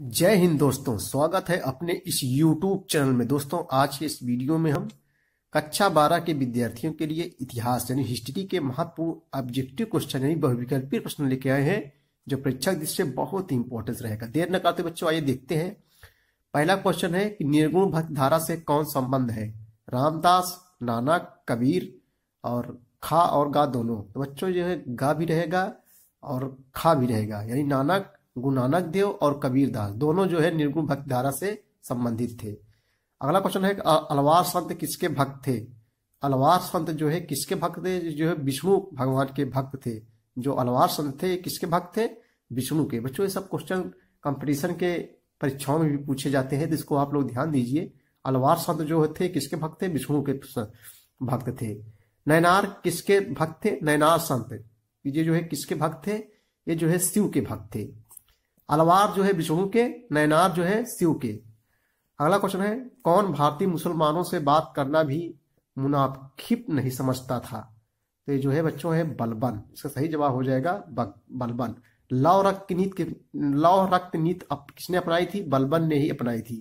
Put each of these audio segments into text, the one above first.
जय हिंद दोस्तों स्वागत है अपने इस YouTube चैनल में दोस्तों आज के इस वीडियो में हम कक्षा बारह के विद्यार्थियों के लिए इतिहास यानी हिस्ट्री के महत्वपूर्ण ऑब्जेक्टिव क्वेश्चन यानी बहुविकल्पीय प्रश्न लेके आए हैं जो परीक्षा दृष्टि बहुत ही इंपॉर्टेंस रहेगा देर न करते बच्चों आइए देखते हैं पहला क्वेश्चन है कि निर्गुण भक्त धारा से कौन संबंध है रामदास नानक कबीर और खा और गा दोनों तो बच्चों जो है गा भी रहेगा और खा भी रहेगा यानी नानक गुरु नानक देव और कबीर दास दोनों जो है निर्गुण भक्त धारा से संबंधित थे अगला क्वेश्चन है अलवार संत किसके भक्त थे अलवार संत जो है किसके भक्त थे जो है विष्णु भगवान के भक्त थे जो अलवार संत थे किसके भक्त थे विष्णु के बच्चों ये सब क्वेश्चन कंपटीशन के परीक्षाओं में भी पूछे जाते हैं तो इसको आप लोग ध्यान दीजिए अलवार संत जो थे किसके भक्त थे विष्णु के भक्त थे नैनार किसके भक्त थे नैनार संत ये जो है किसके भक्त थे ये जो है शिव के भक्त थे अलवार जो है विष्णु के नैनार जो है शिव के अगला क्वेश्चन है कौन भारतीय मुसलमानों से बात करना भी मुनाफिप नहीं समझता था तो ये जो है बच्चों है बलबन इसका सही जवाब हो जाएगा बलबन लव रक्त नीत लव रक्त नीत अप, किसने अपनाई थी बलबन ने ही अपनाई थी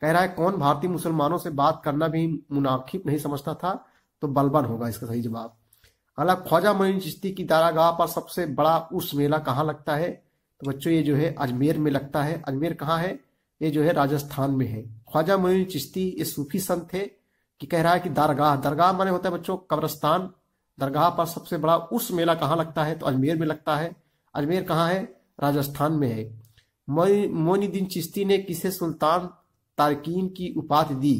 कह रहा है कौन भारतीय मुसलमानों से बात करना भी मुनाखिब नहीं समझता था तो बलबन होगा इसका सही जवाब अगला ख्वाजा मोइन चिश्ती की दारागाह पर सबसे बड़ा उर्स मेला कहाँ लगता है तो बच्चों ये जो है अजमेर में लगता है अजमेर कहाँ है ये जो है राजस्थान में है ख्वाजा मोइन चिश्ती ये सूफी संत थे कि कह रहा है कि दरगाह दरगाह माने होता है बच्चों कब्रस्तान दरगाह पर सबसे बड़ा उस मेला कहाँ लगता है तो अजमेर में लगता है अजमेर कहाँ है राजस्थान में है मोइनुद्दीन चिश्ती ने किसे सुल्तान तारकिन की उपाधि दी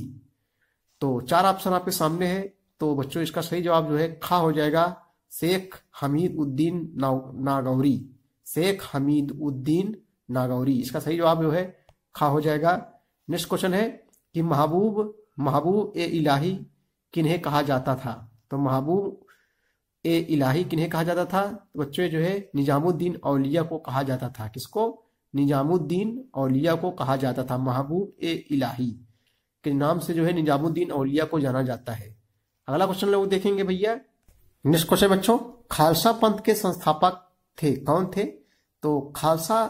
तो चार ऑप्शन आपके सामने है तो बच्चों इसका सही जवाब जो है खा हो जाएगा शेख हमीद उद्दीन नागौरी शेख हमीद उद्दीन नागौरी इसका सही जवाब जो है खा हो जाएगा नेक्स्ट क्वेश्चन है कि महबूब महबूब ए इलाही किन्हें कहा जाता था तो महबूब ए इलाही किन्हें कहा जाता था तो बच्चे जो है निजामुद्दीन औलिया को कहा जाता था किसको निजामुद्दीन औलिया को कहा जाता था महबूब ए इलाही के नाम से जो है निजामुद्दीन औलिया को जाना जाता है अगला क्वेश्चन लोग देखेंगे भैया नेक्स्ट क्वेश्चन बच्चों खालसा पंथ के संस्थापक थे कौन थे तो खालसा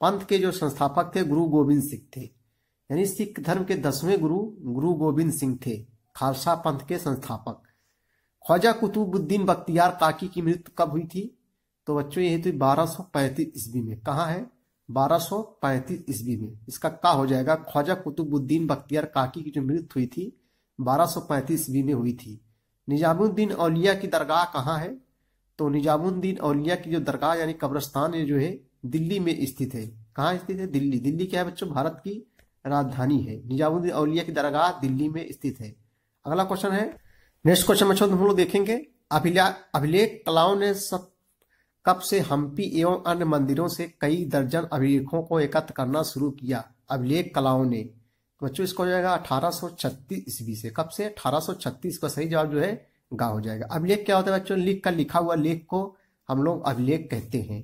पंथ के जो संस्थापक थे गुरु गोविंद सिंह थे यानी सिख धर्म के दसवें गुरु गुरु गोविंद सिंह थे खालसा पंथ के संस्थापक ख्वाजा कुतुबुद्दीन बख्तियार काकी की मृत्यु कब हुई थी तो बच्चों ये तो बारह सौ पैंतीस ईस्वी में कहा है बारह सौ पैंतीस ईस्वी में इसका का हो जाएगा ख्वाजा कुतुबुद्दीन बख्तियार काकी की जो मृत्यु हुई थी बारह सौ पैंतीस ईस्वी में हुई थी निजामुद्दीन औलिया की दरगाह कहाँ है तो निजामुद्दीन औलिया की जो दरगाह यानी कब्रस्तान जो है दिल्ली में स्थित है कहाँ स्थित है दिल्ली दिल्ली क्या है बच्चों भारत की राजधानी है निजामुद्दीन औलिया की दरगाह दिल्ली में स्थित है अगला क्वेश्चन है नेक्स्ट क्वेश्चन बच्चों हम लोग देखेंगे अभिलेख कलाओं ने सब कब से हम्पी एवं अन्य मंदिरों से कई दर्जन अभिलेखों को एकत्र करना शुरू किया अभिलेख कलाओं ने बच्चों इसको हो जाएगा छत्तीस ईस्वी से कब से छत्तीस का सही जवाब जो है गा हो जाएगा अभिलेख क्या होता है बच्चों लिख का लिखा हुआ लेख को हम लोग अभिलेख कहते हैं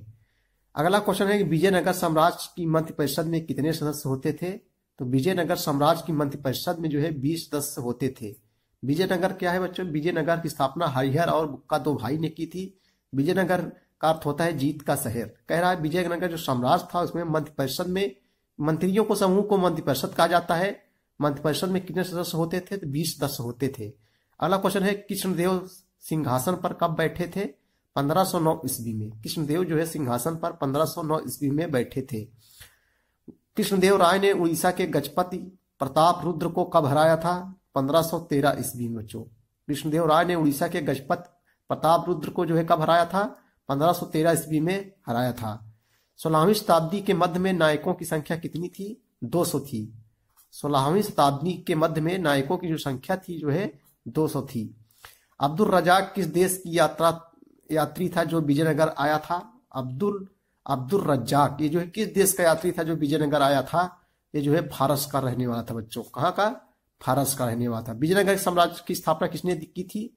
अगला क्वेश्चन है कि विजयनगर साम्राज्य की मंत्रिपरिषद परिषद में कितने सदस्य होते थे तो विजयनगर साम्राज्य की मंत्रिपरिषद में जो है बीस सदस्य होते थे विजयनगर क्या है बच्चों विजयनगर की स्थापना हरिहर और बुक्का दो भाई ने की थी विजयनगर का अर्थ होता है जीत का शहर कह रहा है विजयनगर जो साम्राज्य था उसमें मंत्रिपरिषद में मंत्रियों को समूह को मंत्रिपरिषद कहा जाता है मंत्रिपरिषद में कितने सदस्य होते थे तो बीस सदस्य होते थे अगला क्वेश्चन है कृष्णदेव सिंहासन पर कब बैठे थे 1509 ईस्वी में कृष्णदेव जो है सिंहासन पर 1509 ईस्वी में बैठे थे कृष्णदेव राय ने उड़ीसा के गजपति प्रताप रुद्र को कब हराया था 1513 ईस्वी में बच्चों कृष्णदेव राय ने उड़ीसा के गजपत प्रताप रुद्र को जो है कब हराया था 1513 ईस्वी में हराया था सोलहवीं शताब्दी के मध्य में नायकों की संख्या कितनी थी दो थी सोलहवीं शताब्दी के मध्य में नायकों की जो संख्या थी जो है 200 थी अब्दुल रजाक किस देश की यात्रा यात्री था जो विजयनगर आया था अब्दुल अब्दुल रजाक ये जो है किस देश का यात्री था जो विजयनगर आया था ये जो है फारस का रहने वाला था बच्चों कहाँ का फारस का रहने वाला था विजयनगर साम्राज्य की स्थापना किसने की थी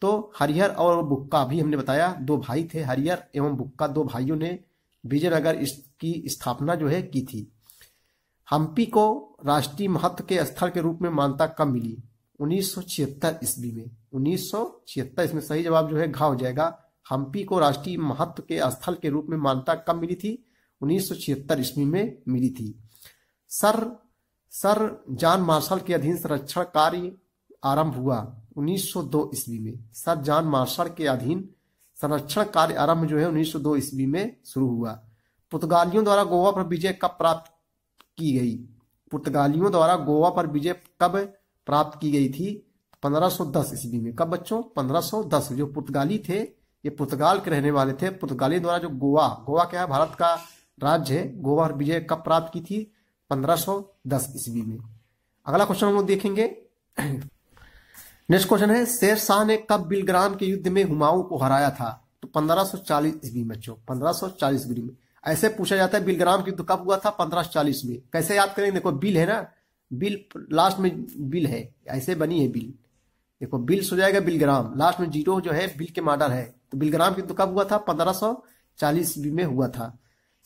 तो हरिहर और बुक्का भी हमने बताया दो भाई थे हरिहर एवं बुक्का दो भाइयों ने विजयनगर की स्थापना जो है की थी हम्पी को राष्ट्रीय महत्व के स्थल के रूप में मान्यता कब मिली उन्नीस सौ छिहत्तर ईस्वी में उन्नीस सौ छिहत्तर इसमें सही जवाब जो है घा हो जाएगा हम्पी को राष्ट्रीय महत्व के स्थल के रूप में मान्यता कब मिली थी उन्नीस सौ छिहत्तर ईस्वी में मिली थी सर सर जॉन मार्शल के अधीन संरक्षण कार्य आरंभ हुआ 1902 ईस्वी में सर जॉन मार्शल के अधीन संरक्षण कार्य आरंभ जो है 1902 ईस्वी में शुरू हुआ पुर्तगालियों द्वारा गोवा पर विजय कब प्राप्त की गई पुर्तगालियों द्वारा गोवा पर विजय कब प्राप्त की गई थी 1510 ईस्वी में कब बच्चों 1510 जो पुर्तगाली थे ये पुर्तगाल के रहने वाले थे पुर्तगाली द्वारा जो गोवा गोवा क्या है भारत का राज्य है गोवा और विजय कब प्राप्त की थी 1510 ईस्वी में अगला क्वेश्चन हम लोग देखेंगे नेक्स्ट क्वेश्चन है शेर शाह ने कब बिलग्राम के युद्ध में हुमाऊ को हराया था तो 1540 ईस्वी में बच्चों पंद्रह ईस्वी में ऐसे पूछा जाता है बिलग्राम के युद्ध कब हुआ था पंद्रह में कैसे याद करेंगे देखो बिल है ना बिल लास्ट में बिल है ऐसे बनी है बिल देखो बिल्स हो जाएगा बिलग्राम लास्ट में जीरो जो है बिल के मॉडल है तो बिलग्राम किंतु तो कब हुआ था पंद्रह सौ चालीस ईस्वी में हुआ था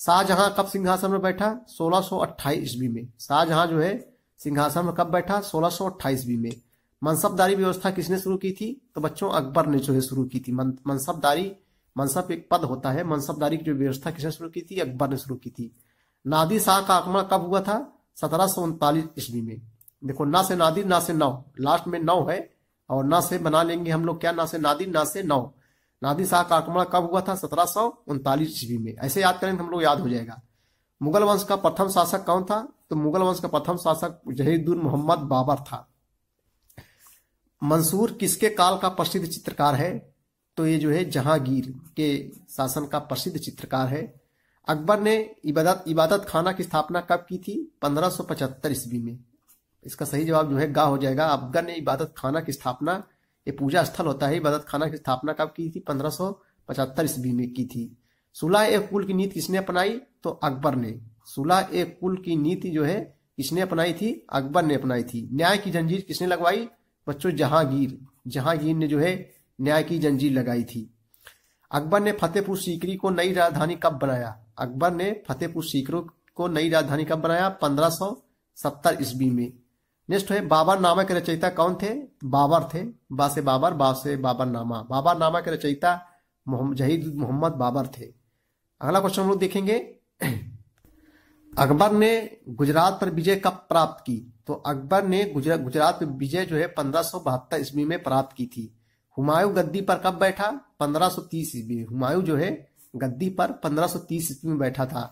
शाहजहां कब सिंहासन में बैठा सोलह सौ अट्ठाईस ईस्वी में शाहजहां जो है सिंहासन में कब बैठा सोलह सौ अट्ठाईस ईस्वी में मनसबदारी व्यवस्था किसने शुरू की थी तो बच्चों अकबर ने जो है शुरू की थी मनसबदारी मनसब एक पद होता है मनसबदारी की जो व्यवस्था किसने शुरू की थी अकबर ने शुरू की थी नादी शाह का आक्रमण कब हुआ था सत्रह ईस्वी में देखो ना से नादिर ना से नौ लास्ट में नौ है और ना से बना लेंगे हम लोग क्या ना से नादिर ना से नौ नादिर शाह का आक्रमण कब हुआ था सत्रह सौ उनतालीस ईस्वी में ऐसे याद करेंगे हम लोग याद हो जाएगा मुगल वंश का प्रथम शासक कौन था तो मुगल वंश का प्रथम शासक जहीदुल मोहम्मद बाबर था मंसूर किसके काल का प्रसिद्ध चित्रकार है तो ये जो है जहांगीर के शासन का प्रसिद्ध चित्रकार है अकबर ने इबादत इबादत खाना की स्थापना कब की थी 1575 ईस्वी में इसका सही जवाब जो है गा हो जाएगा अकबर ने इबादत खाना की स्थापना ये पूजा स्थल होता है इबादत खाना की स्थापना कब की थी 1575 ईस्वी में की थी सुलह ए कुल की नीति किसने अपनाई तो अकबर ने सुलह ए कुल की नीति जो है किसने अपनाई थी अकबर ने अपनाई थी न्याय की जंजीर किसने लगवाई बच्चों जहांगीर जहांगीर ने जो है न्याय की जंजीर लगाई थी अकबर ने फतेहपुर सीकरी को नई राजधानी कब बनाया अकबर ने फतेहपुर सीकरों को नई राजधानी कब बनाया पंद्रह सौ सत्तर ईस्वी में नेक्स्ट है बाबर नामा के रचयिता कौन थे बाबर थे बा से बाबर बा से बाबर नामा बाबर नामा के रचयिता जहीद मोहम्मद बाबर थे अगला क्वेश्चन हम लोग देखेंगे अकबर ने गुजरात पर विजय कब प्राप्त की तो अकबर ने गुजरा, गुजरात पर विजय जो है पंद्रह सौ बहत्तर ईस्वी में प्राप्त की थी हुमायूं गद्दी पर कब बैठा 1530 ईस्वी में हुमायूं जो है गद्दी पर 1530 ईस्वी में बैठा था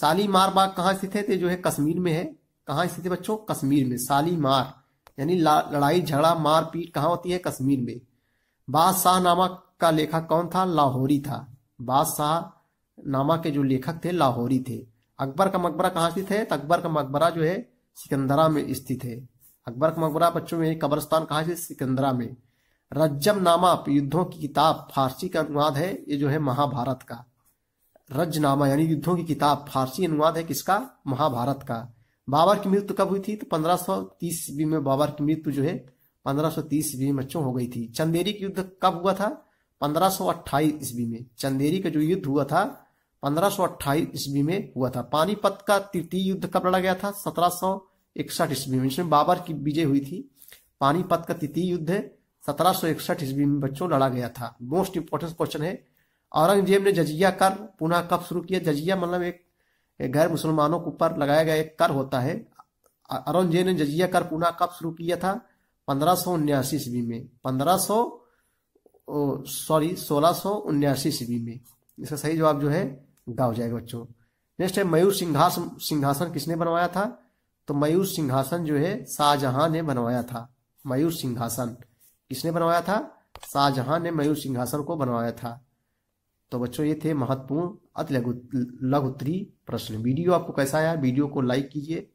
शालीमार बाग कहाँ स्थित है जो है कश्मीर में है कहाँ स्थित है बच्चों कश्मीर में शालीमार यानी लड़ाई झगड़ा मार पीट कहाँ होती है कश्मीर में बादशाह नामा का लेखक कौन था लाहौरी था बादशाह नामा के जो लेखक थे लाहौरी थे अकबर का मकबरा कहाँ स्थित है तो अकबर का मकबरा जो है सिकंदरा में स्थित है अकबर का मकबरा बच्चों में कब्रस्तान कहाँ स्थित सिकंदरा में रज्जम नामा युद्धों की किताब फारसी का अनुवाद है ये जो है महाभारत का रजनामा यानी युद्धों की किताब फारसी अनुवाद है किसका महाभारत का बाबर की मृत्यु कब हुई थी तो 1530 ईस्वी में बाबर की मृत्यु जो है 1530 ईस्वी में बच्चों हो गई थी चंदेरी का युद्ध कब हुआ था 1528 ईस्वी में चंदेरी का जो युद्ध हुआ था 1528 ईस्वी में हुआ था पानीपत का तृतीय युद्ध कब लड़ा गया था सत्रह ईस्वी में इसमें बाबर की विजय हुई थी पानीपत का तृतीय युद्ध सत्रह इकसठ ईस्वी में बच्चों लड़ा गया था मोस्ट इंपॉर्टेंट क्वेश्चन है औरंगजेब ने जजिया कर पुनः कब शुरू किया जजिया मतलब एक गैर मुसलमानों के ऊपर लगाया गया एक कर होता है औरंगजेब ने जजिया कर पुनः कब शुरू किया था पंद्रह सो उन्यासी ईस्वी में पंद्रह सॉरी सोलह सो उन्यासी ईस्वी में इसका सही जवाब जो है गा हो जाएगा बच्चों नेक्स्ट है मयूर सिंहासन सिंहासन किसने बनवाया था तो मयूर सिंहासन जो है शाहजहां ने बनवाया था मयूर सिंहासन किसने बनवाया था शाहजहां ने मयूर सिंहासन को बनवाया था तो बच्चों ये थे महत्वपूर्ण अति लघु लघुतरी प्रश्न वीडियो आपको कैसा आया वीडियो को लाइक कीजिए